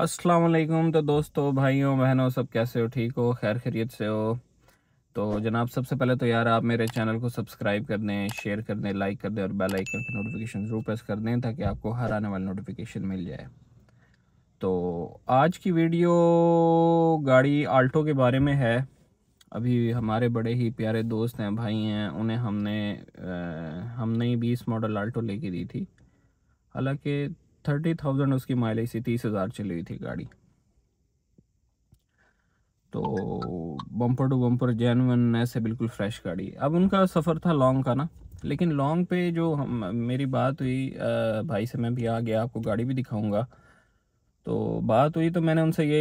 अस्सलाम तो दोस्तों भाइयों बहनों सब कैसे हो ठीक हो खैर खैरियत से हो तो जनाब सबसे पहले तो यार आप मेरे चैनल को सब्सक्राइब कर दें शेयर कर दें लाइक कर दें और बेल आइकन की नोटिफिकेशन ज़रूर प्रेस कर दें ताकि आपको हर आने वाली नोटिफिकेशन मिल जाए तो आज की वीडियो गाड़ी आल्टो के बारे में है अभी हमारे बड़े ही प्यारे दोस्त हैं भाई हैं उन्हें हमने हमने ही बीस मॉडल आल्टो लेके दी थी हालाँकि थर्टी थाउजेंड उसकी माइलेज थी तीस हज़ार चली हुई थी गाड़ी तो बम्पर टू बम्पर जेनवन ऐसे बिल्कुल फ्रेश गाड़ी अब उनका सफ़र था लॉन्ग का ना लेकिन लॉन्ग पे जो हम मेरी बात हुई भाई से मैं भी आ गया आपको गाड़ी भी दिखाऊंगा तो बात हुई तो मैंने उनसे ये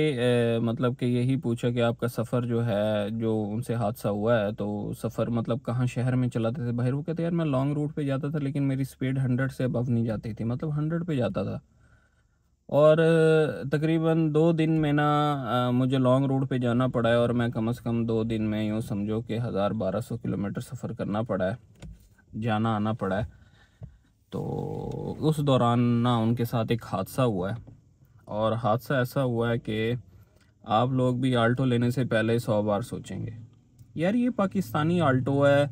ए, मतलब कि यही पूछा कि आपका सफ़र जो है जो उनसे हादसा हुआ है तो सफ़र मतलब कहाँ शहर में चलाते थे बाहर वो कहते यार मैं लॉन्ग रूट पे जाता था लेकिन मेरी स्पीड हंड्रेड से अबव नहीं जाती थी मतलब हंड्रेड पे जाता था और तकरीबन दो दिन में ना मुझे लॉन्ग रूट पे जाना पड़ा है और मैं कम से कम दो दिन में यूँ समझो कि हज़ार बारह सौ किलोमीटर सफ़र करना पड़ा है जाना आना पड़ा है तो उस दौरान ना उनके साथ एक हादसा हुआ है और हादसा ऐसा हुआ है कि आप लोग भी आल्टो लेने से पहले सौ बार सोचेंगे यार ये पाकिस्तानी आल्टो है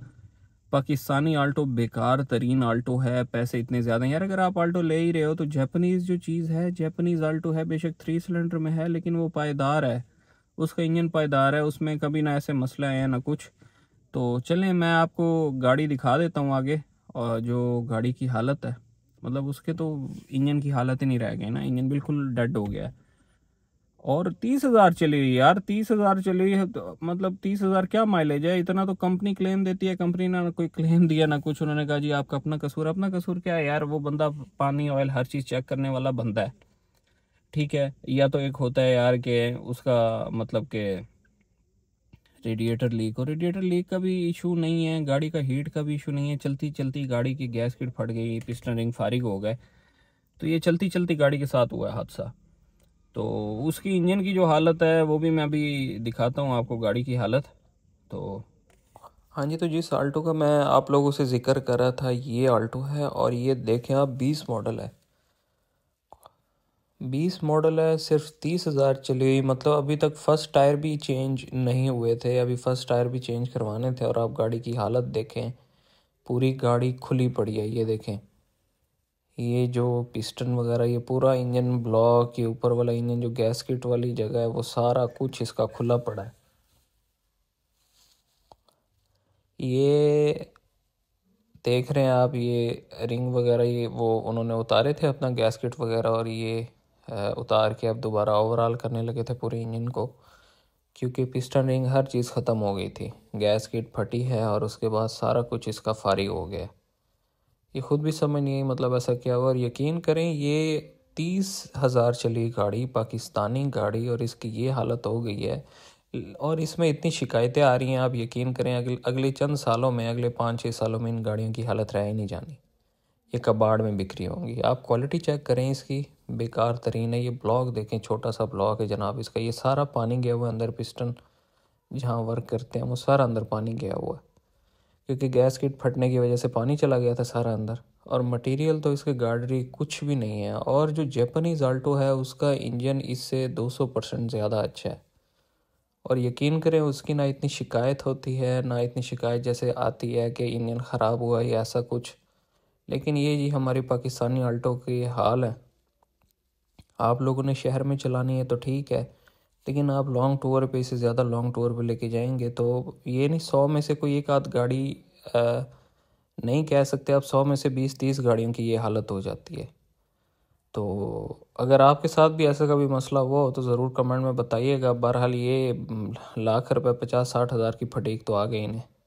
पाकिस्तानी आल्टो बेकार तरीन आल्टो है पैसे इतने ज़्यादा हैं यार अगर आप आल्टो ले ही रहे हो तो जैपनीज़ जो चीज़ है जैपनीज़ आल्टो है बेशक थ्री सिलेंडर में है लेकिन वो पायदार है उसका इंजन पायदार है उसमें कभी ना ऐसे आए हैं ना कुछ तो चलें मैं आपको गाड़ी दिखा देता हूँ आगे और जो गाड़ी की हालत है मतलब उसके तो इंजन की हालत ही नहीं रह गई ना इंजन बिल्कुल डेड हो गया है और तीस हज़ार चली हुई यार तीस हज़ार चली हुई तो मतलब तीस हज़ार क्या माइलेज है इतना तो कंपनी क्लेम देती है कंपनी ना कोई क्लेम दिया ना कुछ उन्होंने कहा जी आपका अपना कसूर अपना कसूर क्या है यार वो बंदा पानी ऑयल हर चीज़ चेक करने वाला बंदा है ठीक है या तो एक होता है यार के उसका मतलब के रेडिएटर लीक और रेडिएटर लीक का भी इशू नहीं है गाड़ी का हीट का भी इशू नहीं है चलती चलती गाड़ी की गैस किट फट गई पिस्टन रिंग फारिग हो गए तो ये चलती चलती गाड़ी के साथ हुआ है हादसा तो उसकी इंजन की जो हालत है वो भी मैं अभी दिखाता हूँ आपको गाड़ी की हालत तो हाँ जी तो जिस आल्टो का मैं आप लोगों से जिक्र कर रहा था ये आल्टो है और ये देखें आप बीस मॉडल है बीस मॉडल है सिर्फ तीस हज़ार चली हुई मतलब अभी तक फ़र्स्ट टायर भी चेंज नहीं हुए थे अभी फ़र्स्ट टायर भी चेंज करवाने थे और आप गाड़ी की हालत देखें पूरी गाड़ी खुली पड़ी है ये देखें ये जो पिस्टन वगैरह ये पूरा इंजन ब्लॉक ये ऊपर वाला इंजन जो गैस किट वाली जगह है वो सारा कुछ इसका खुला पड़ा है ये देख रहे हैं आप ये रिंग वगैरह ये वो उन्होंने उतारे थे अपना गैसकिट वगैरह और ये उतार के अब दोबारा ओवरऑल करने लगे थे पूरे इंजन को क्योंकि पिस्टन रिंग हर चीज़ ख़त्म हो गई थी गैस किट फटी है और उसके बाद सारा कुछ इसका फारिग हो गया ये ख़ुद भी समझ नहीं मतलब ऐसा क्या हुआ और यकीन करें ये तीस हज़ार चली गाड़ी पाकिस्तानी गाड़ी और इसकी ये हालत हो गई है और इसमें इतनी शिकायतें आ रही हैं आप यकीन करें अगले अगले चंद सालों में अगले पाँच छः सालों में इन गाड़ियों की हालत रह ही नहीं जानी ये कबाड़ में बिक्री होंगी आप क्वालिटी चेक करें इसकी बेकार तरीन है ये ब्लॉक देखें छोटा सा ब्लॉक है जनाब इसका ये सारा पानी गया हुआ है अंदर पिस्टन जहाँ वर्क करते हैं वो सारा अंदर पानी गया हुआ है क्योंकि गैस किट फटने की वजह से पानी चला गया था सारा अंदर और मटेरियल तो इसके गाडरी कुछ भी नहीं है और जो जैपनीज़ आल्टो है उसका इंजन इससे 200 परसेंट ज़्यादा अच्छा है और यकीन करें उसकी ना इतनी शिकायत होती है ना इतनी शिकायत जैसे आती है कि इंजन ख़राब हुआ या ऐसा कुछ लेकिन ये जी हमारी पाकिस्तानी आल्टो की हाल है आप लोगों ने शहर में चलानी है तो ठीक है लेकिन आप लॉन्ग टूर पे इसे ज़्यादा लॉन्ग टूर पे लेके जाएंगे तो ये नहीं सौ में से कोई एक आध गाड़ी आ, नहीं कह सकते आप सौ में से बीस तीस गाड़ियों की ये हालत हो जाती है तो अगर आपके साथ भी ऐसा कभी मसला हुआ हो तो ज़रूर कमेंट में बताइएगा बहरहाल ये लाख रुपये पचास साठ हज़ार की फटीक तो आ गई इन्हें